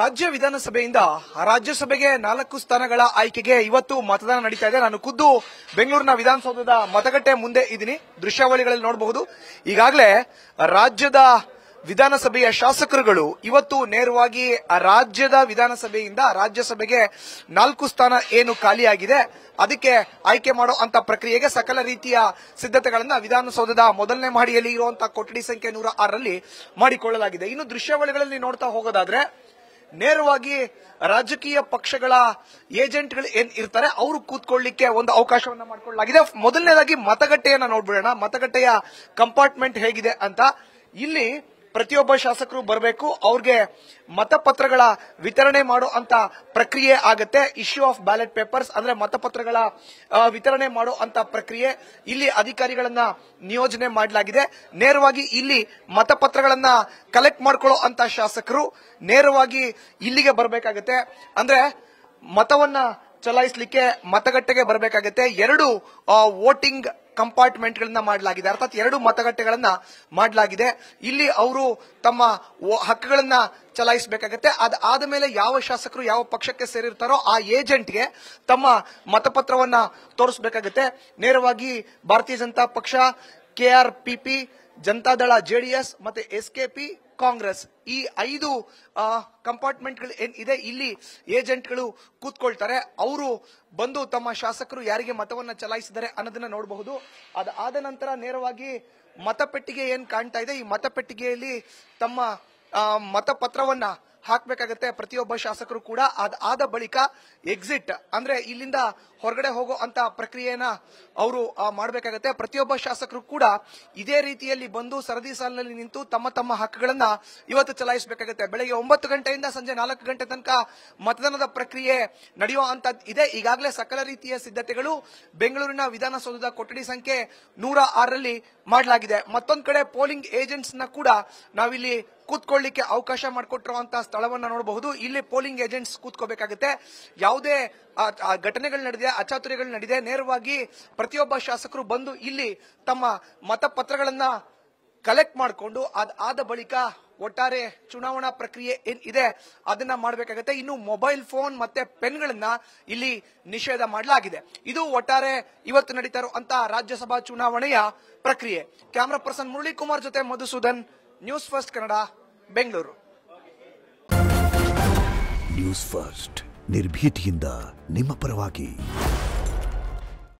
ರಾಜ್ಯ ವಿಧಾನಸಭೆಯಿಂದ ರಾಜ್ಯಸಭೆಗೆ ನಾಲ್ಕು ಸ್ಥಾನಗಳ ಆಯ್ಕೆಗೆ ಇವತ್ತು ಮತದಾನ ನಡೀತಾ ಇದೆ ನಾನು ಖುದ್ದು ಬೆಂಗಳೂರಿನ ವಿಧಾನಸೌಧದ ಮತಗಟ್ಟೆ ಮುಂದೆ ಇದ್ದೀನಿ ದೃಶ್ಯಾವಳಿಗಳಲ್ಲಿ ನೋಡಬಹುದು ಈಗಾಗಲೇ ರಾಜ್ಯದ ವಿಧಾನಸಭೆಯ ಶಾಸಕರುಗಳು ಇವತ್ತು ನೇರವಾಗಿ ರಾಜ್ಯದ ವಿಧಾನಸಭೆಯಿಂದ ರಾಜ್ಯಸಭೆಗೆ ನಾಲ್ಕು ಸ್ಥಾನ ಏನು ಖಾಲಿಯಾಗಿದೆ ಅದಕ್ಕೆ ಆಯ್ಕೆ ಮಾಡೋ ಅಂತ ಪ್ರಕ್ರಿಯೆಗೆ ಸಕಲ ರೀತಿಯ ಸಿದ್ಧತೆಗಳನ್ನು ವಿಧಾನಸೌಧದ ಮೊದಲನೇ ಮಹಡಿಯಲ್ಲಿ ಇರುವಂತಹ ಕೊಠಡಿ ಸಂಖ್ಯೆ ನೂರ ಆರರಲ್ಲಿ ಮಾಡಿಕೊಳ್ಳಲಾಗಿದೆ ಇನ್ನು ದೃಶ್ಯಾವಳಿಗಳಲ್ಲಿ ನೋಡ್ತಾ ಹೋಗೋದಾದ್ರೆ ನೇರವಾಗಿ ರಾಜಕೀಯ ಪಕ್ಷಗಳ ಏಜೆಂಟ್ಗಳು ಏನ್ ಇರ್ತಾರೆ ಅವರು ಕೂತ್ಕೊಳ್ಳಿಕ್ಕೆ ಒಂದು ಅವಕಾಶವನ್ನ ಮಾಡಿಕೊಳ್ಳಲಾಗಿದೆ ಮೊದಲನೇದಾಗಿ ಮತಗಟ್ಟೆಯನ್ನ ನೋಡ್ಬಿಡೋಣ ಮತಗಟ್ಟೆಯ ಕಂಪಾರ್ಟ್ಮೆಂಟ್ ಹೇಗಿದೆ ಅಂತ ಇಲ್ಲಿ ಪ್ರತಿಯೊಬ್ಬ ಶಾಸಕರು ಬರಬೇಕು ಅವ್ರಿಗೆ ಮತಪತ್ರಗಳ ವಿತರಣೆ ಮಾಡೋ ಅಂತ ಪ್ರಕ್ರಿಯೆ ಆಗುತ್ತೆ ಇಶ್ಯೂ ಆಫ್ ಬ್ಯಾಲೆಟ್ ಪೇಪರ್ಸ್ ಅಂದ್ರೆ ಮತಪತ್ರಗಳ ವಿತರಣೆ ಮಾಡೋ ಅಂತ ಪ್ರಕ್ರಿಯೆ ಇಲ್ಲಿ ಅಧಿಕಾರಿಗಳನ್ನ ನಿಯೋಜನೆ ಮಾಡಲಾಗಿದೆ ನೇರವಾಗಿ ಇಲ್ಲಿ ಮತಪತ್ರಗಳನ್ನ ಕಲೆಕ್ಟ್ ಮಾಡ್ಕೊಳ್ಳೋ ಅಂತ ಶಾಸಕರು ನೇರವಾಗಿ ಇಲ್ಲಿಗೆ ಬರಬೇಕಾಗತ್ತೆ ಅಂದ್ರೆ ಮತವನ್ನ ಚಲಾಯಿಸಲಿಕ್ಕೆ ಮತಗಟ್ಟೆಗೆ ಬರಬೇಕಾಗುತ್ತೆ ಎರಡು ವೋಟಿಂಗ್ ಕಂಪಾರ್ಟ್ಮೆಂಟ್ ಗಳನ್ನ ಮಾಡಲಾಗಿದೆ ಅರ್ಥಾತ್ ಎರಡು ಮತಗಟ್ಟೆಗಳನ್ನ ಮಾಡಲಾಗಿದೆ ಇಲ್ಲಿ ಅವರು ತಮ್ಮ ಹಕ್ಕುಗಳನ್ನ ಚಲಾಯಿಸಬೇಕಾಗತ್ತೆ ಅದಾದ ಮೇಲೆ ಯಾವ ಶಾಸಕರು ಯಾವ ಪಕ್ಷಕ್ಕೆ ಸೇರಿರ್ತಾರೋ ಆ ಏಜೆಂಟ್ಗೆ ತಮ್ಮ ಮತಪತ್ರವನ್ನ ತೋರಿಸಬೇಕಾಗತ್ತೆ ನೇರವಾಗಿ ಭಾರತೀಯ ಜನತಾ ಪಕ್ಷ ಕೆಆರ್ಪಿಪಿ ಜನತಾದಳ ಜೆಡಿಎಸ್ ಮತ್ತೆ ಎಸ್ ಕೆ ಪಿ ಕಾಂಗ್ರೆಸ್ ಈ ಐದು ಕಂಪಾರ್ಟ್ಮೆಂಟ್ಗಳು ಇದೆ ಇಲ್ಲಿ ಏಜೆಂಟ್ಗಳು ಕೂತ್ಕೊಳ್ತಾರೆ ಅವರು ಬಂದು ತಮ್ಮ ಶಾಸಕರು ಯಾರಿಗೆ ಮತವನ್ನ ಚಲಾಯಿಸಿದ್ದಾರೆ ಅನ್ನೋದನ್ನ ನೋಡಬಹುದು ಅದಾದ ನಂತರ ನೇರವಾಗಿ ಮತಪೆಟ್ಟಿಗೆ ಏನು ಕಾಣ್ತಾ ಇದೆ ಈ ಮತಪೆಟ್ಟಿಗೆಯಲ್ಲಿ ತಮ್ಮ ಮತಪತ್ರವನ್ನ ಹಾಕಬೇಕಾಗತ್ತೆ ಪ್ರತಿಯೊಬ್ಬ ಶಾಸಕರು ಕೂಡ ಅದ್ ಆದ ಬಳಿಕ ಎಕ್ಸಿಟ್ ಅಂದ್ರೆ ಇಲ್ಲಿಂದ ಹೊರಗಡೆ ಹೋಗೋ ಅಂತ ಪ್ರಕ್ರಿಯೆನ ಅವರು ಮಾಡಬೇಕಾಗತ್ತೆ ಪ್ರತಿಯೊಬ್ಬ ಶಾಸಕರು ಕೂಡ ಇದೇ ರೀತಿಯಲ್ಲಿ ಬಂದು ಸರದಿ ಸಾಲಿನಲ್ಲಿ ನಿಂತು ತಮ್ಮ ತಮ್ಮ ಹಕ್ಕುಗಳನ್ನ ಇವತ್ತು ಚಲಾಯಿಸಬೇಕಾಗುತ್ತೆ ಬೆಳಗ್ಗೆ ಒಂಬತ್ತು ಗಂಟೆಯಿಂದ ಸಂಜೆ ನಾಲ್ಕು ಗಂಟೆ ತನಕ ಮತದಾನದ ಪ್ರಕ್ರಿಯೆ ನಡೆಯುವ ಅಂತ ಇದೆ ಈಗಾಗಲೇ ಸಕಲ ರೀತಿಯ ಸಿದ್ಧತೆಗಳು ಬೆಂಗಳೂರಿನ ವಿಧಾನಸೌಧದ ಕೊಠಡಿ ಸಂಖ್ಯೆ ನೂರ ಆರರಲ್ಲಿ ಮಾಡಲಾಗಿದೆ ಮತ್ತೊಂದು ಕಡೆ ಪೋಲಿಂಗ್ ಏಜೆಂಟ್ಸ್ ನ ಕೂಡ ನಾವಿಲ್ಲಿ ಕೂತ್ಕೊಳ್ಳಿಕ್ಕೆ ಅವಕಾಶ ಮಾಡಿಕೊಟ್ಟಿರುವಂತಹ ಸ್ಥಳವನ್ನ ನೋಡಬಹುದು ಇಲ್ಲಿ ಪೋಲಿಂಗ್ ಏಜೆಂಟ್ಸ್ ಕೂತ್ಕೋಬೇಕಾಗುತ್ತೆ ಯಾವುದೇ ಘಟನೆಗಳು ನಡೆದಿದೆ ಅಚಾತುರ್ಯಗಳು ನಡೆದಿದೆ ನೇರವಾಗಿ ಪ್ರತಿಯೊಬ್ಬ ಶಾಸಕರು ಬಂದು ಇಲ್ಲಿ ತಮ್ಮ ಮತಪತ್ರಗಳನ್ನ ಕಲೆಕ್ಟ್ ಮಾಡಿಕೊಂಡು ಅದಾದ ಬಳಿಕ ಒಟ್ಟಾರೆ ಚುನಾವಣಾ ಪ್ರಕ್ರಿಯೆ ಇದೆ ಅದನ್ನ ಮಾಡಬೇಕಾಗುತ್ತೆ ಇನ್ನು ಮೊಬೈಲ್ ಫೋನ್ ಮತ್ತೆ ಪೆನ್ಗಳನ್ನ ಇಲ್ಲಿ ನಿಷೇಧ ಮಾಡಲಾಗಿದೆ ಇದು ಒಟ್ಟಾರೆ ಇವತ್ತು ನಡೀತಾ ಇರುವಂತಹ ರಾಜ್ಯಸಭಾ ಚುನಾವಣೆಯ ಪ್ರಕ್ರಿಯೆ ಕ್ಯಾಮರಾ ಪರ್ಸನ್ ಕುಮಾರ್ ಜೊತೆ Madhusudan News First Kannada Bengaluru News First ನಿರ್ಭೀತಿಯಿಂದ ನಿಮ್ಮ ಪರವಾಗಿ